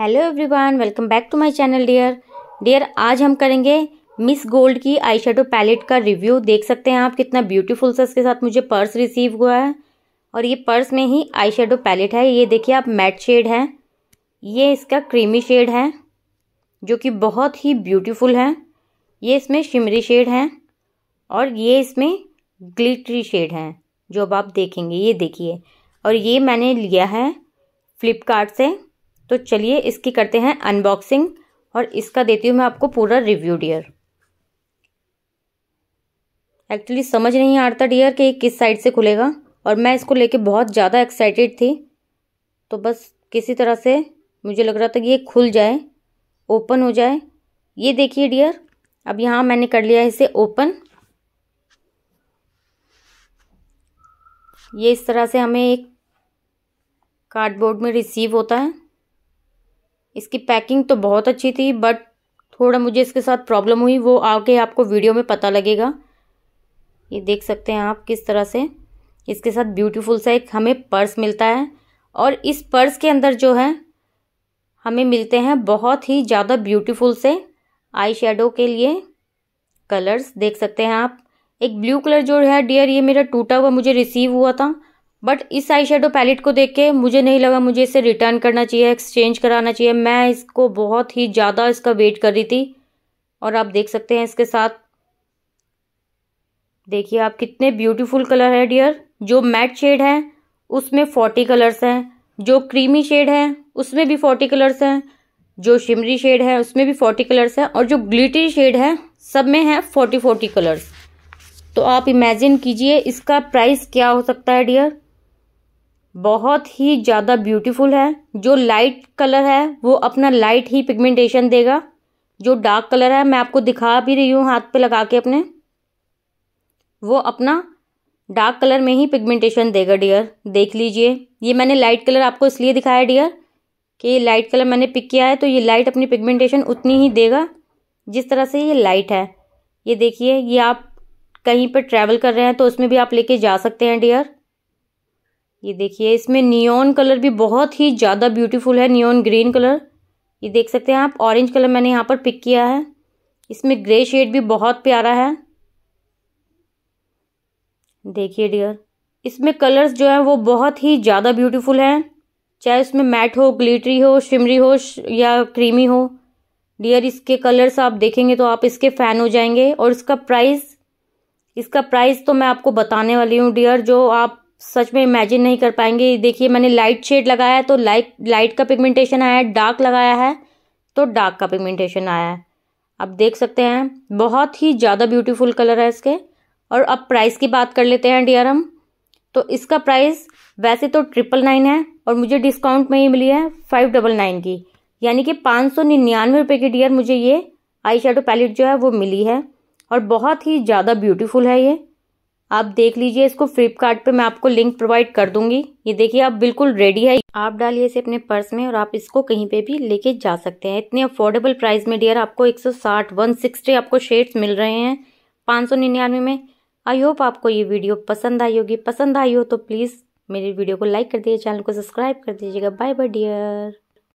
hello everyone welcome back to my channel dear dear आज हम करेंगे मिस गोल्ड की आई शेडो पैलेट का रिव्यू देख सकते हैं आप कितना ब्यूटीफुल सा इसके साथ मुझे पर्स रिसीव हुआ है और ये पर्स में ही आई शेडो पैलेट है ये देखिए आप मैट शेड है ये इसका क्रीमी शेड है जो कि बहुत ही ब्यूटीफुल है ये इसमें शिमरी शेड है और ये इसमें ग्लिटरी शेड है जो अब आप देखेंगे ये देखिए और ये मैंने लिया है फ्लिपकार्ट से तो चलिए इसकी करते हैं अनबॉक्सिंग और इसका देती हूँ मैं आपको पूरा रिव्यू डियर एक्चुअली समझ नहीं आ रहा था डियर कि किस साइड से खुलेगा और मैं इसको लेके बहुत ज़्यादा एक्साइटेड थी तो बस किसी तरह से मुझे लग रहा था कि ये खुल जाए ओपन हो जाए ये देखिए डियर अब यहाँ मैंने कर लिया है इसे ओपन ये इस तरह से हमें एक कार्डबोर्ड में रिसीव होता है इसकी पैकिंग तो बहुत अच्छी थी बट थोड़ा मुझे इसके साथ प्रॉब्लम हुई वो आके आपको वीडियो में पता लगेगा ये देख सकते हैं आप किस तरह से इसके साथ ब्यूटीफुल सा एक हमें पर्स मिलता है और इस पर्स के अंदर जो है हमें मिलते हैं बहुत ही ज़्यादा ब्यूटीफुल से आई शेडो के लिए कलर्स देख सकते हैं आप एक ब्लू कलर जो है डियर ये मेरा टूटा हुआ मुझे रिसीव हुआ था बट इस आई शेडो पैलेट को देख के मुझे नहीं लगा मुझे इसे रिटर्न करना चाहिए एक्सचेंज कराना चाहिए मैं इसको बहुत ही ज़्यादा इसका वेट कर रही थी और आप देख सकते हैं इसके साथ देखिए आप कितने ब्यूटीफुल कलर है डियर जो मैट शेड है उसमें फोर्टी कलर्स हैं जो क्रीमी शेड है उसमें भी फोर्टी कलर्स हैं जो शिमरी शेड है उसमें भी फोर्टी कलर्स हैं और जो ग्लिटरी शेड है सब में है फोर्टी फोर्टी कलर्स तो आप इमेजिन कीजिए इसका प्राइस क्या हो सकता है डियर बहुत ही ज़्यादा ब्यूटीफुल है जो लाइट कलर है वो अपना लाइट ही पिगमेंटेशन देगा जो डार्क कलर है मैं आपको दिखा भी रही हूँ हाथ पे लगा के अपने वो अपना डार्क कलर में ही पिगमेंटेशन देगा डियर देख लीजिए ये मैंने लाइट कलर आपको इसलिए दिखाया डियर कि ये लाइट कलर मैंने पिक किया है तो ये लाइट अपनी पिगमेंटेशन उतनी ही देगा जिस तरह से ये लाइट है ये देखिए ये आप कहीं पर ट्रैवल कर रहे हैं तो उसमें भी आप लेके जा सकते हैं डियर ये देखिए इसमें नियोन कलर भी बहुत ही ज़्यादा ब्यूटीफुल है नियोन ग्रीन कलर ये देख सकते हैं आप ऑरेंज कलर मैंने यहाँ पर पिक किया है इसमें ग्रे शेड भी बहुत प्यारा है देखिए डियर इसमें कलर्स जो हैं वो बहुत ही ज़्यादा ब्यूटीफुल हैं चाहे उसमें मैट हो ग्लिटरी हो शिमरी हो या क्रीमी हो डियर इसके कलर्स आप देखेंगे तो आप इसके फ़ैन हो जाएंगे और इसका प्राइस इसका प्राइस तो मैं आपको बताने वाली हूँ डियर जो आप सच में इमेजिन नहीं कर पाएंगे देखिए मैंने लाइट शेड तो लगाया है तो लाइट लाइट का पिगमेंटेशन आया है डार्क लगाया है तो डार्क का पिगमेंटेशन आया है आप देख सकते हैं बहुत ही ज़्यादा ब्यूटीफुल कलर है इसके और अब प्राइस की बात कर लेते हैं डियर हम तो इसका प्राइस वैसे तो ट्रिपल नाइन है और मुझे डिस्काउंट में ही मिली है फाइव डबल नाइन की यानी कि पाँच सौ निन्यानवे रुपये की डियर मुझे ये आई शेडो पैलेट जो है वो मिली है और बहुत ही ज़्यादा ब्यूटीफुल है ये आप देख लीजिए इसको फ्लिपकार्ट मैं आपको लिंक प्रोवाइड कर दूंगी ये देखिए आप बिल्कुल रेडी है आप डालिए इसे अपने पर्स में और आप इसको कहीं पे भी लेके जा सकते हैं इतने अफोर्डेबल प्राइस में डियर आपको 160 160 आपको शेड्स मिल रहे हैं पाँच में आई होप आपको ये वीडियो पसंद आई होगी पसंद आई हो तो प्लीज़ मेरी वीडियो को लाइक कर दीजिए चैनल को सब्सक्राइब कर दीजिएगा बाय बाय डियर